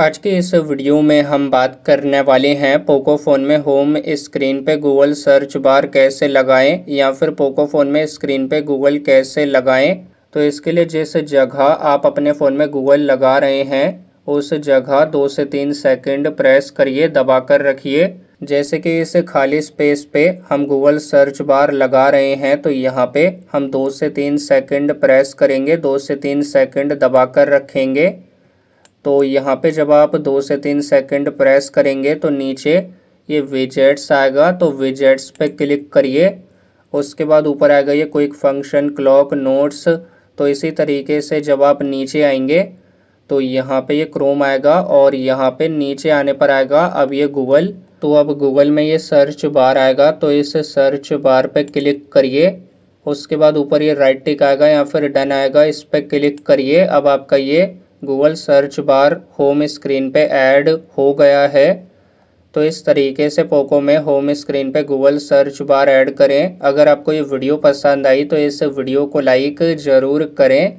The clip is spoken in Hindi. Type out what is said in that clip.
आज के इस वीडियो में हम बात करने वाले हैं पोको फ़ोन में होम स्क्रीन पे गूगल सर्च बार कैसे लगाएं या फिर पोको फ़ोन में स्क्रीन पे गूगल कैसे लगाएं तो इसके लिए जिस जगह आप अपने फ़ोन में गूगल लगा रहे हैं उस जगह दो से तीन सेकंड प्रेस करिए दबा कर रखिए जैसे कि इस खाली स्पेस पे हम गूगल सर्च बार लगा रहे हैं तो यहाँ पे हम दो से तीन सेकंड प्रेस करेंगे दो से तीन सेकंड दबा कर रखेंगे तो यहाँ पे जब आप दो से तीन सेकंड प्रेस करेंगे तो नीचे ये विजेट्स आएगा तो विजेट्स पे क्लिक करिए उसके बाद ऊपर आएगा ये क्विक फंक्शन क्लॉक नोट्स तो इसी तरीके से जब आप नीचे आएंगे तो यहाँ पे ये क्रोम आएगा और यहाँ पे नीचे आने पर आएगा अब ये गूगल तो अब गूगल में ये सर्च बार आएगा तो इस सर्च बार पे क्लिक करिए उसके बाद ऊपर ये राइट टिक आएगा या फिर डन आएगा इस पर क्लिक करिए अब आपका ये Google search bar home screen पे ऐड हो गया है तो इस तरीके से पोको में होम स्क्रीन पे गूगल सर्च बार ऐड करें अगर आपको ये वीडियो पसंद आई तो इस वीडियो को लाइक ज़रूर करें